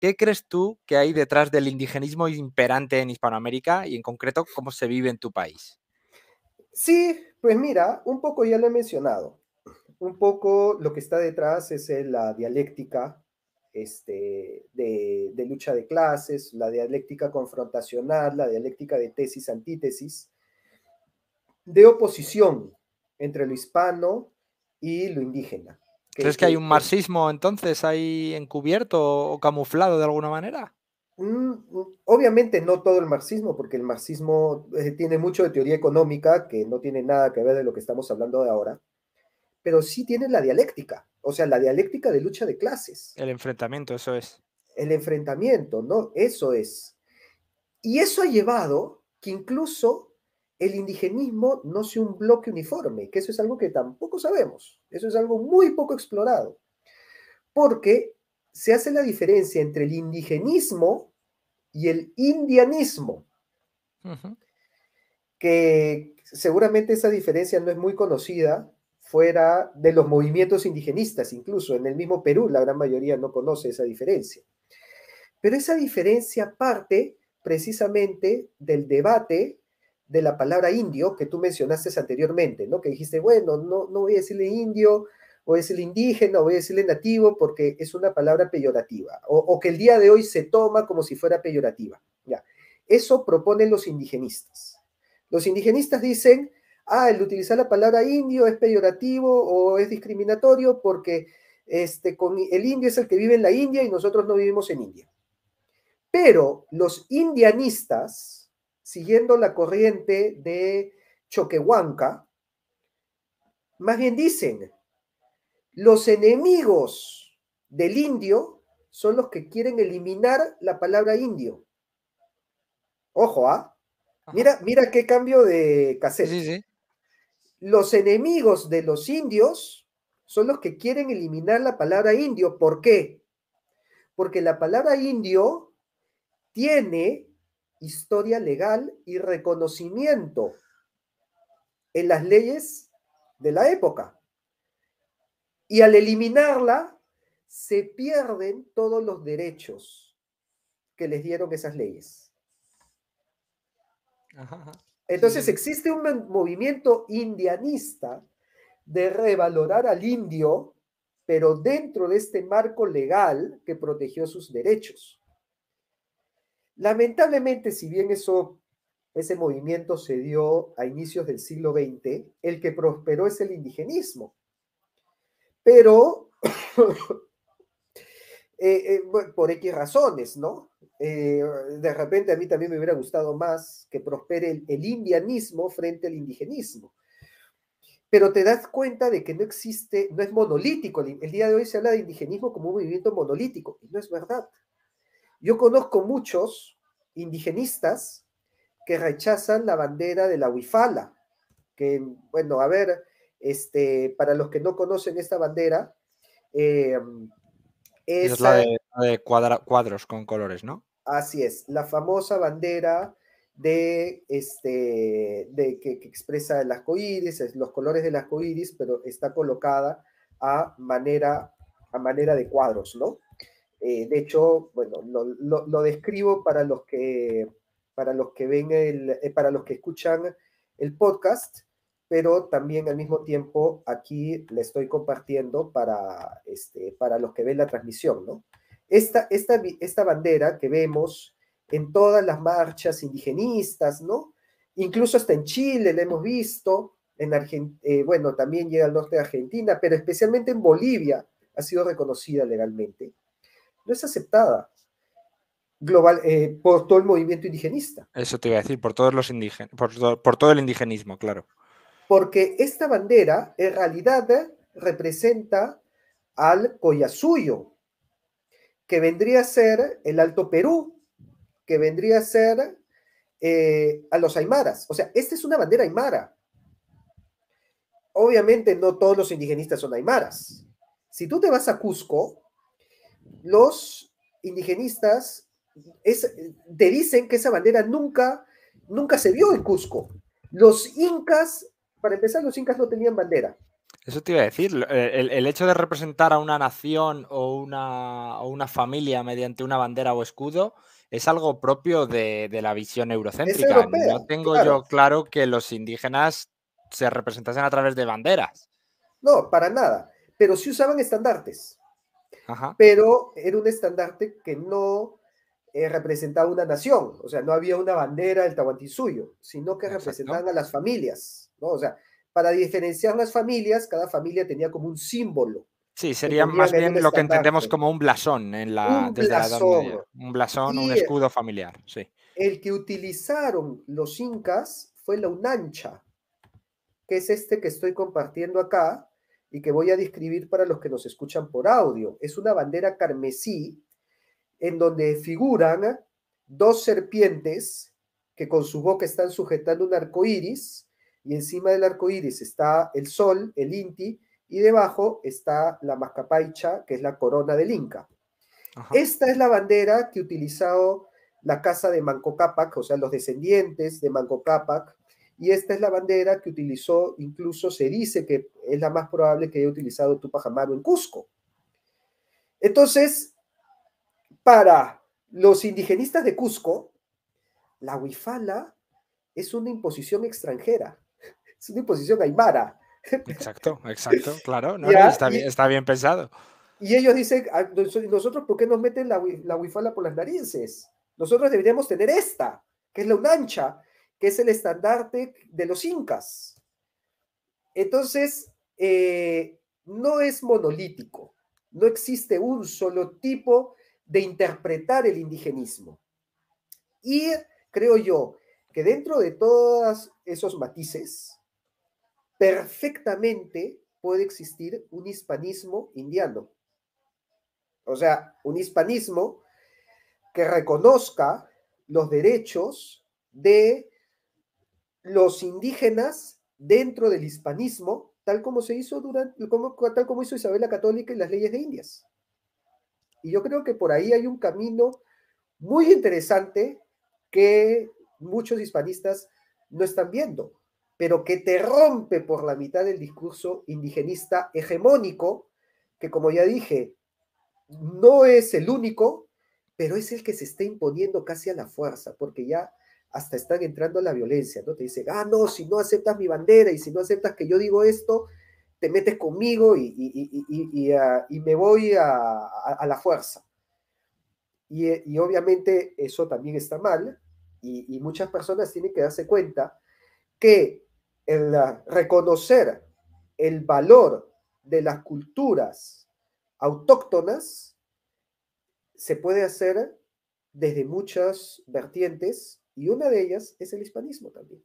¿Qué crees tú que hay detrás del indigenismo imperante en Hispanoamérica y en concreto cómo se vive en tu país? Sí, pues mira, un poco ya lo he mencionado. Un poco lo que está detrás es eh, la dialéctica este, de lucha de clases, la dialéctica confrontacional, la dialéctica de tesis-antítesis, de oposición entre lo hispano y lo indígena. ¿Crees que, hay un marxismo entonces ahí encubierto o camuflado de alguna manera? Mm, mm, obviamente no todo el marxismo, porque el marxismo eh, tiene mucho de teoría económica que no tiene nada que ver de lo que estamos hablando de ahora, pero sí tiene la dialéctica, o sea, la dialéctica de lucha de clases. El enfrentamiento, eso es. El enfrentamiento, ¿no? Eso es. Y eso ha llevado que incluso el indigenismo no sea un bloque uniforme, que eso es algo que tampoco sabemos, eso es algo muy poco explorado, porque se hace la diferencia entre el indigenismo y el indianismo, que seguramente esa diferencia no es muy conocida fuera de los movimientos indigenistas, incluso en el mismo Perú la gran mayoría no conoce esa diferencia. Pero esa diferencia parte precisamente del debate de la palabra indio que tú mencionaste anteriormente, ¿no? Que dijiste, bueno, no, no voy a decirle indio, o es decirle indígena, voy a decirle nativo, porque es una palabra peyorativa, o, que el día de hoy se toma como si fuera peyorativa. Ya. Eso proponen los indigenistas. Los indigenistas dicen, ah, el utilizar la palabra indio es peyorativo o es discriminatorio porque este, con, el indio es el que vive en la India y nosotros no vivimos en India. Pero los indianistas, siguiendo la corriente de Choquehuanca, más bien dicen, los enemigos del indio son los que quieren eliminar la palabra indio. Ojo, ¿ah? Mira, mira qué cambio de cassette. Los enemigos de los indios son los que quieren eliminar la palabra indio. ¿Por qué? Porque la palabra indio tiene historia legal y reconocimiento en las leyes de la época. Y al eliminarla, se pierden todos los derechos que les dieron esas leyes. Entonces existe un movimiento indianista de revalorar al indio, pero dentro de este marco legal que protegió sus derechos. Lamentablemente, si bien eso, ese movimiento se dio a inicios del siglo XX, el que prosperó es el indigenismo. Pero, eh, eh, por X razones, ¿no? Eh, de repente a mí también me hubiera gustado más que prospere el indianismo frente al indigenismo pero te das cuenta de que no existe, no es monolítico. El, día de hoy se habla de indigenismo como un movimiento monolítico, y no es verdad. Yo conozco muchos indigenistas que rechazan la bandera de la Huifala, que, bueno, a ver, este, para los que no conocen esta bandera, eh, es, la de, cuadros con colores, ¿no? Así es, la famosa bandera de este de que, expresa el coiris, los colores del las iris, pero está colocada a manera a manera de cuadros, ¿no? Eh, de hecho, bueno, lo, describo para los que, para los que ven el, eh, para los que escuchan el podcast, pero también al mismo tiempo aquí le estoy compartiendo para, este, para los que ven la transmisión, ¿no? Esta, esta, esta bandera que vemos en todas las marchas indigenistas, ¿no? Incluso hasta en Chile la hemos visto, en eh, bueno, también llega al norte de Argentina, pero especialmente en Bolivia ha sido reconocida legalmente no es aceptada global eh, por todo el movimiento indigenista. Eso te iba a decir, por todos los indígenas, por, por, todo el indigenismo, claro. Porque esta bandera en realidad representa al Coyasuyo, que vendría a ser el Alto Perú, que vendría a ser eh, a los aymaras. O sea, esta es una bandera aymara. Obviamente no todos los indigenistas son aymaras. Si tú te vas a Cusco, los indigenistas te dicen que esa bandera nunca, nunca se vio en Cusco. Los incas, para empezar, los incas no tenían bandera. Eso te iba a decir, eh, el, hecho de representar a una nación o una, una, familia mediante una bandera o escudo es algo propio de, la visión eurocéntrica. no tengo yo claro que los indígenas se representasen a través de banderas. No, para nada, pero sí usaban estandartes pero era un estandarte que no eh, representaba una nación, o sea, no había una bandera del Tahuantinsuyo, sino que representaban a las familias, ¿no? O sea, para diferenciar las familias, cada familia tenía como un símbolo. Sí, sería más bien lo que entendemos como un blasón en la, un desde Un blasón, un escudo familiar, sí. El que utilizaron los incas fue la unancha, que es este que estoy compartiendo acá, y que voy a describir para los que nos escuchan por audio. Es una bandera carmesí en donde figuran dos serpientes que con su boca están sujetando un arco iris y encima del arco iris está el sol, el Inti, y debajo está la Mascapaicha, que es la corona del Inca. Esta es la bandera que utilizado la casa de Manco Cápac, o sea, los descendientes de Manco Cápac, y esta es la bandera que utilizó, incluso se dice que es la más probable que haya utilizado Tupac Amaru en Cusco. Entonces, para los indigenistas de Cusco, la huifala es una imposición extranjera, es una imposición aymara. Exacto, exacto, claro, está, bien, está, bien pensado. Y ellos dicen, ah, nosotros, ¿por qué nos meten la, la huifala por las narices? Nosotros deberíamos tener esta, que es la unancha, que es el estandarte de los incas. Entonces, eh, no es monolítico, no existe un solo tipo de interpretar el indigenismo. Y creo yo que dentro de todos esos matices, perfectamente puede existir un hispanismo indiano. O sea, un hispanismo que reconozca los derechos de los indígenas dentro del hispanismo, tal como se hizo durante, tal como hizo Isabel la Católica y las leyes de Indias. Y yo creo que por ahí hay un camino muy interesante que muchos hispanistas no están viendo, pero que te rompe por la mitad del discurso indigenista hegemónico, que como ya dije, no es el único, pero es el que se está imponiendo casi a la fuerza, porque ya hasta están entrando a la violencia, ¿no? Te dicen, ah, no, si no aceptas mi bandera y si no aceptas que yo digo esto, te metes conmigo y, ah, me voy a, a la fuerza. Eh, y, obviamente eso también está mal y, muchas personas tienen que darse cuenta que el ah, reconocer el valor de las culturas autóctonas se puede hacer desde muchas vertientes y una de ellas es el hispanismo también.